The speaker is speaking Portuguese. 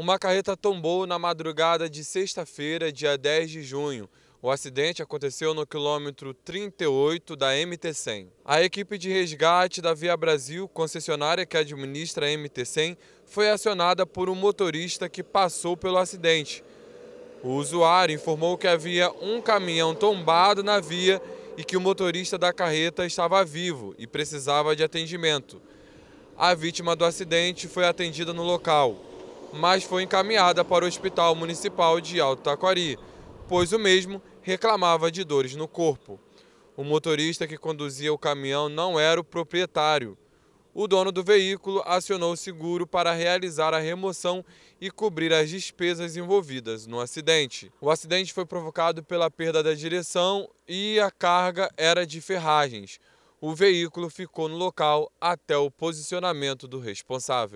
Uma carreta tombou na madrugada de sexta-feira, dia 10 de junho. O acidente aconteceu no quilômetro 38 da MT-100. A equipe de resgate da Via Brasil, concessionária que administra a MT-100, foi acionada por um motorista que passou pelo acidente. O usuário informou que havia um caminhão tombado na via e que o motorista da carreta estava vivo e precisava de atendimento. A vítima do acidente foi atendida no local mas foi encaminhada para o Hospital Municipal de Alto Taquari, pois o mesmo reclamava de dores no corpo. O motorista que conduzia o caminhão não era o proprietário. O dono do veículo acionou o seguro para realizar a remoção e cobrir as despesas envolvidas no acidente. O acidente foi provocado pela perda da direção e a carga era de ferragens. O veículo ficou no local até o posicionamento do responsável.